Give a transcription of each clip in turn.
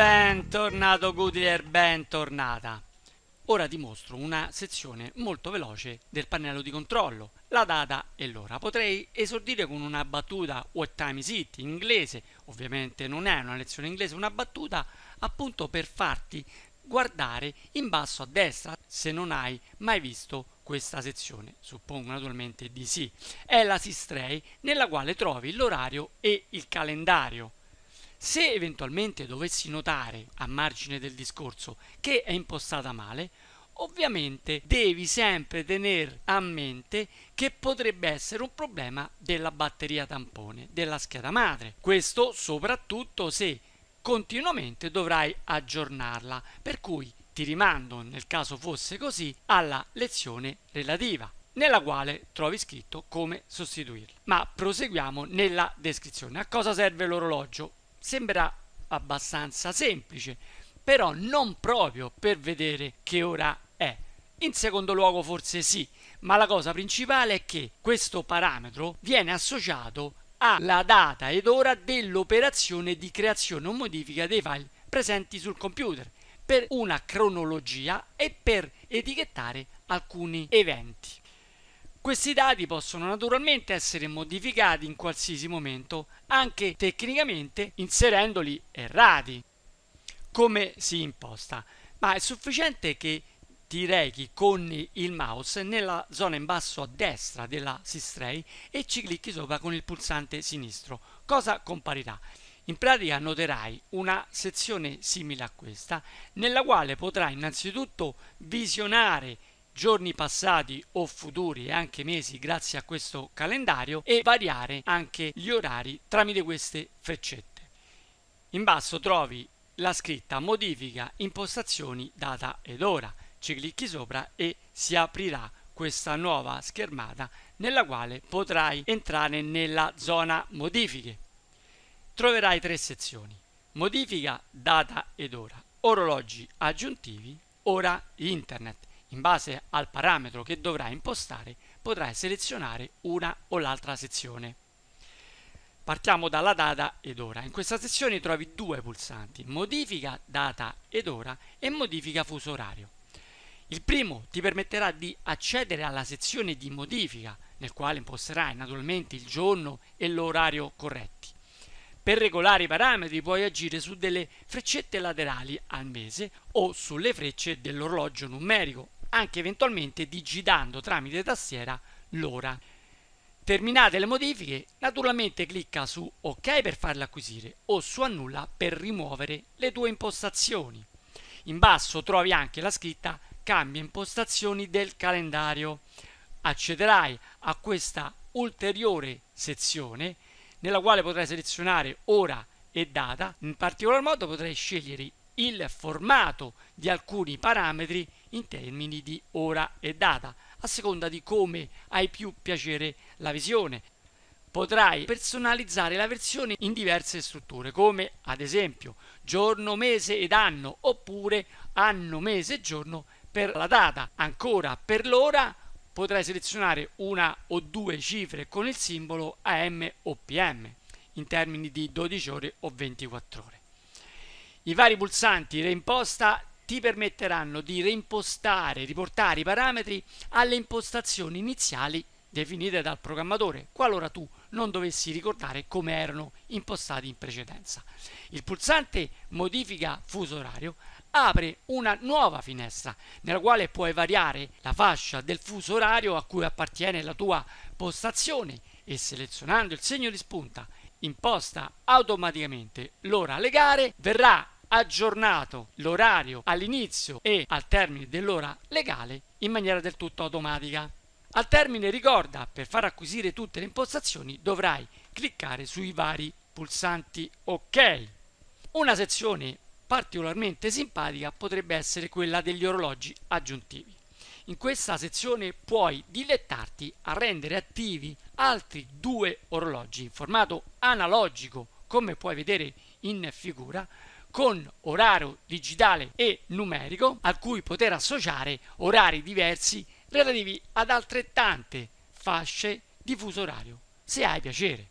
Bentornato Goodyear, bentornata! Ora ti mostro una sezione molto veloce del pannello di controllo, la data e l'ora. Potrei esordire con una battuta What time is it? in inglese, ovviamente non è una lezione inglese, una battuta appunto per farti guardare in basso a destra se non hai mai visto questa sezione. Suppongo naturalmente di sì. È la Sistray nella quale trovi l'orario e il calendario. Se eventualmente dovessi notare, a margine del discorso, che è impostata male, ovviamente devi sempre tenere a mente che potrebbe essere un problema della batteria tampone della scheda madre. Questo soprattutto se continuamente dovrai aggiornarla, per cui ti rimando, nel caso fosse così, alla lezione relativa nella quale trovi scritto come sostituirla. Ma proseguiamo nella descrizione. A cosa serve l'orologio? Sembra abbastanza semplice, però non proprio per vedere che ora è. In secondo luogo forse sì, ma la cosa principale è che questo parametro viene associato alla data ed ora dell'operazione di creazione o modifica dei file presenti sul computer per una cronologia e per etichettare alcuni eventi. Questi dati possono naturalmente essere modificati in qualsiasi momento, anche tecnicamente inserendoli errati. Come si imposta? Ma è sufficiente che ti rechi con il mouse nella zona in basso a destra della Sistray e ci clicchi sopra con il pulsante sinistro. Cosa comparirà? In pratica noterai una sezione simile a questa, nella quale potrai innanzitutto visionare giorni passati o futuri e anche mesi grazie a questo calendario e variare anche gli orari tramite queste freccette. In basso trovi la scritta modifica impostazioni data ed ora. Ci clicchi sopra e si aprirà questa nuova schermata nella quale potrai entrare nella zona modifiche. Troverai tre sezioni. Modifica data ed ora, orologi aggiuntivi, ora internet in base al parametro che dovrà impostare, potrai selezionare una o l'altra sezione. Partiamo dalla data ed ora. In questa sezione trovi due pulsanti, modifica data ed ora e modifica fuso orario. Il primo ti permetterà di accedere alla sezione di modifica, nel quale imposterai naturalmente il giorno e l'orario corretti. Per regolare i parametri puoi agire su delle freccette laterali al mese o sulle frecce dell'orologio numerico anche eventualmente digitando tramite tastiera l'ora. Terminate le modifiche, naturalmente clicca su OK per farle acquisire o su Annulla per rimuovere le tue impostazioni. In basso trovi anche la scritta Cambia impostazioni del calendario. Accederai a questa ulteriore sezione nella quale potrai selezionare ora e data. In particolar modo potrai scegliere il formato di alcuni parametri in termini di ora e data, a seconda di come hai più piacere la visione. Potrai personalizzare la versione in diverse strutture, come ad esempio giorno, mese ed anno, oppure anno, mese e giorno per la data. Ancora per l'ora potrai selezionare una o due cifre con il simbolo AM o PM in termini di 12 ore o 24 ore. I vari pulsanti reimposta ti permetteranno di reimpostare, riportare i parametri alle impostazioni iniziali definite dal programmatore, qualora tu non dovessi ricordare come erano impostati in precedenza. Il pulsante modifica fuso orario apre una nuova finestra nella quale puoi variare la fascia del fuso orario a cui appartiene la tua postazione e selezionando il segno di spunta imposta automaticamente l'ora legale gare verrà aggiornato l'orario all'inizio e al termine dell'ora legale in maniera del tutto automatica. Al termine ricorda, per far acquisire tutte le impostazioni dovrai cliccare sui vari pulsanti OK. Una sezione particolarmente simpatica potrebbe essere quella degli orologi aggiuntivi. In questa sezione puoi dilettarti a rendere attivi altri due orologi in formato analogico, come puoi vedere in figura, con orario digitale e numerico a cui poter associare orari diversi relativi ad altrettante fasce di fuso orario, se hai piacere.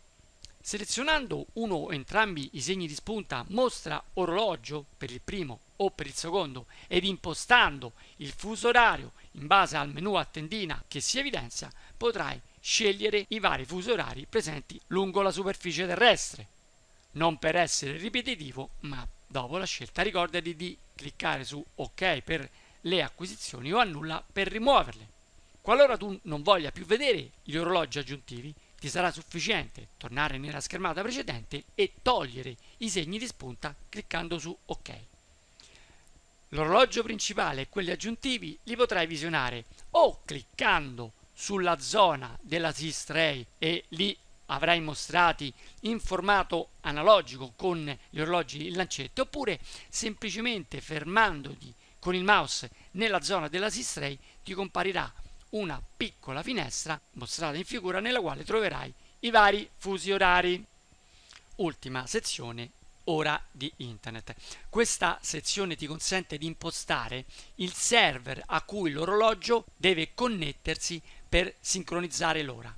Selezionando uno o entrambi i segni di spunta mostra orologio per il primo o per il secondo ed impostando il fuso orario in base al menu a tendina che si evidenzia potrai scegliere i vari fusi orari presenti lungo la superficie terrestre. Non per essere ripetitivo, ma dopo la scelta ricordati di cliccare su ok per le acquisizioni o annulla per rimuoverle. Qualora tu non voglia più vedere gli orologi aggiuntivi, ti sarà sufficiente tornare nella schermata precedente e togliere i segni di spunta cliccando su ok. L'orologio principale e quelli aggiuntivi li potrai visionare o cliccando sulla zona della Sistray e lì avrai mostrati in formato analogico con gli orologi in lancette oppure semplicemente fermandoti con il mouse nella zona dell'assist ray ti comparirà una piccola finestra mostrata in figura nella quale troverai i vari fusi orari. Ultima sezione ora di internet. Questa sezione ti consente di impostare il server a cui l'orologio deve connettersi per sincronizzare l'ora.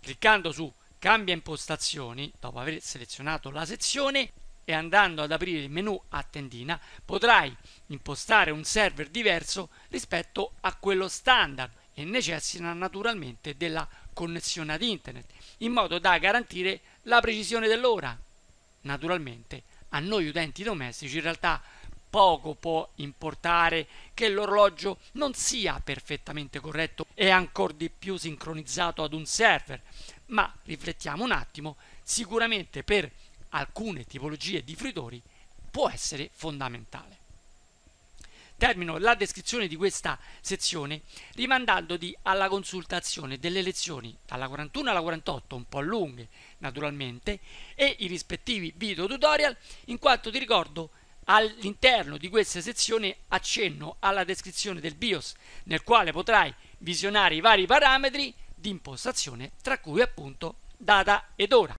Cliccando su cambia impostazioni dopo aver selezionato la sezione e andando ad aprire il menu a tendina potrai impostare un server diverso rispetto a quello standard e necessita naturalmente della connessione ad internet in modo da garantire la precisione dell'ora. Naturalmente a noi utenti domestici in realtà poco può importare che l'orologio non sia perfettamente corretto e ancor di più sincronizzato ad un server, ma riflettiamo un attimo, sicuramente per alcune tipologie di fruitori può essere fondamentale. Termino la descrizione di questa sezione rimandandovi alla consultazione delle lezioni dalla 41 alla 48, un po' lunghe naturalmente, e i rispettivi video tutorial, in quanto ti ricordo All'interno di questa sezione accenno alla descrizione del BIOS, nel quale potrai visionare i vari parametri di impostazione, tra cui appunto data ed ora.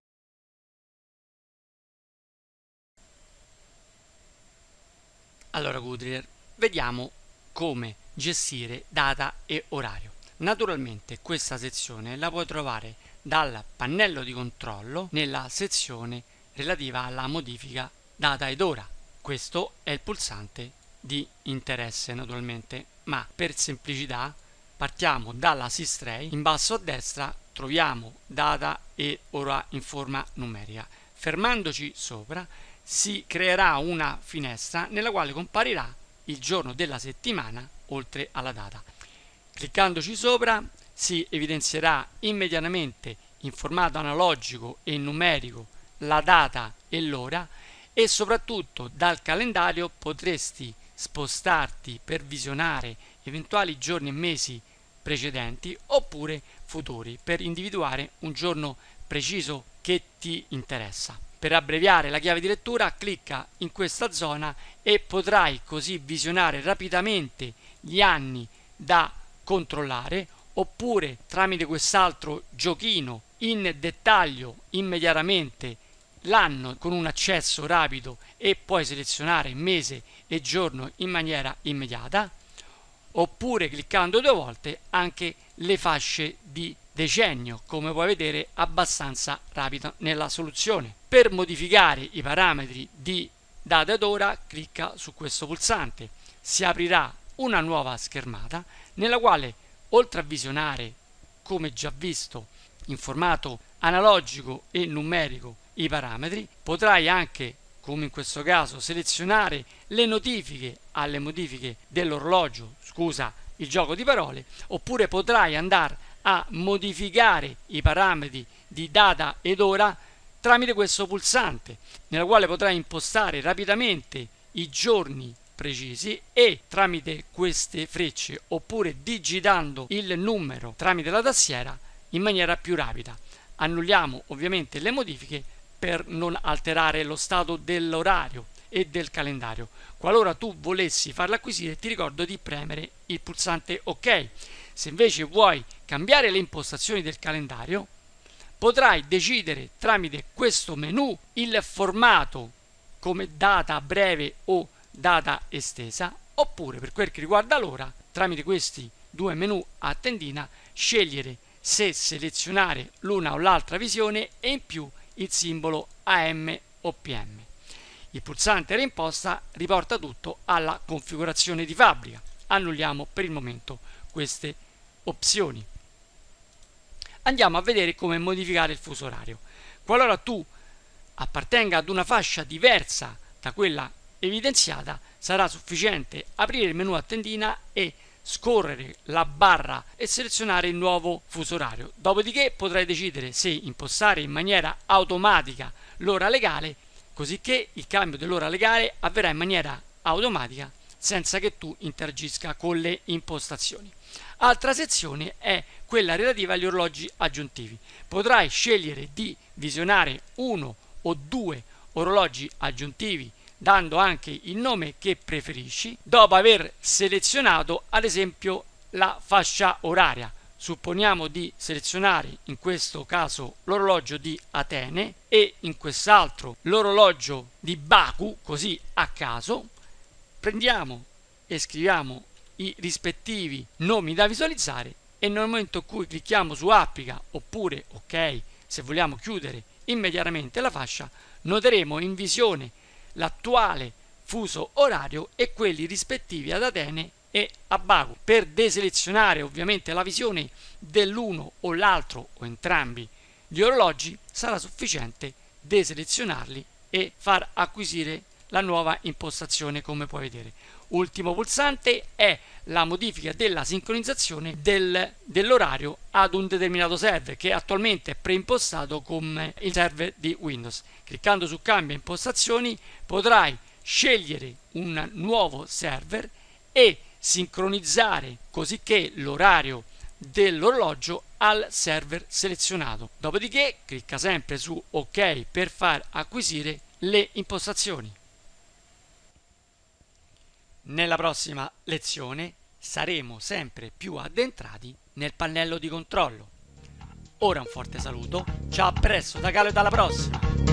Allora Goodreader, vediamo come gestire data e orario. Naturalmente questa sezione la puoi trovare dal pannello di controllo nella sezione relativa alla modifica data ed ora questo è il pulsante di interesse naturalmente, ma per semplicità partiamo dalla sistray in basso a destra troviamo data e ora in forma numerica. Fermandoci sopra si creerà una finestra nella quale comparirà il giorno della settimana oltre alla data. Cliccandoci sopra si evidenzierà immediatamente in formato analogico e numerico la data e l'ora e soprattutto dal calendario potresti spostarti per visionare eventuali giorni e mesi precedenti oppure futuri per individuare un giorno preciso che ti interessa. Per abbreviare la chiave di lettura clicca in questa zona e potrai così visionare rapidamente gli anni da controllare oppure tramite quest'altro giochino in dettaglio immediatamente l'anno con un accesso rapido e puoi selezionare mese e giorno in maniera immediata oppure cliccando due volte anche le fasce di decennio come puoi vedere abbastanza rapido nella soluzione per modificare i parametri di data ed ora clicca su questo pulsante si aprirà una nuova schermata nella quale oltre a visionare come già visto in formato analogico e numerico i parametri, potrai anche come in questo caso selezionare le notifiche alle modifiche dell'orologio, scusa il gioco di parole, oppure potrai andare a modificare i parametri di data ed ora tramite questo pulsante, nella quale potrai impostare rapidamente i giorni precisi e tramite queste frecce oppure digitando il numero tramite la tastiera in maniera più rapida. Annulliamo ovviamente le modifiche per non alterare lo stato dell'orario e del calendario. Qualora tu volessi farla acquisire, ti ricordo di premere il pulsante OK. Se invece vuoi cambiare le impostazioni del calendario, potrai decidere tramite questo menu il formato come data breve o data estesa, oppure per quel che riguarda l'ora, tramite questi due menu a tendina, scegliere se selezionare l'una o l'altra visione e in più il simbolo AM o PM. Il pulsante reimposta riporta tutto alla configurazione di fabbrica. Annulliamo per il momento queste opzioni. Andiamo a vedere come modificare il fuso orario. Qualora tu appartenga ad una fascia diversa da quella evidenziata, sarà sufficiente aprire il menu a tendina e scorrere la barra e selezionare il nuovo fuso orario. Dopodiché potrai decidere se impostare in maniera automatica l'ora legale, così che il cambio dell'ora legale avverrà in maniera automatica senza che tu interagisca con le impostazioni. Altra sezione è quella relativa agli orologi aggiuntivi. Potrai scegliere di visionare uno o due orologi aggiuntivi dando anche il nome che preferisci dopo aver selezionato ad esempio la fascia oraria. Supponiamo di selezionare in questo caso l'orologio di Atene e in quest'altro l'orologio di Baku, così a caso. Prendiamo e scriviamo i rispettivi nomi da visualizzare e nel momento in cui clicchiamo su applica oppure ok se vogliamo chiudere immediatamente la fascia noteremo in visione l'attuale fuso orario e quelli rispettivi ad Atene e a Baku. Per deselezionare ovviamente la visione dell'uno o l'altro o entrambi gli orologi sarà sufficiente deselezionarli e far acquisire la nuova impostazione come puoi vedere. Ultimo pulsante è la modifica della sincronizzazione del, dell'orario ad un determinato server che attualmente è preimpostato come il server di Windows. Cliccando su cambia impostazioni potrai scegliere un nuovo server e sincronizzare così che l'orario dell'orologio al server selezionato. Dopodiché clicca sempre su ok per far acquisire le impostazioni. Nella prossima lezione saremo sempre più addentrati nel pannello di controllo. Ora un forte saluto, ciao a presto da Galo e alla prossima!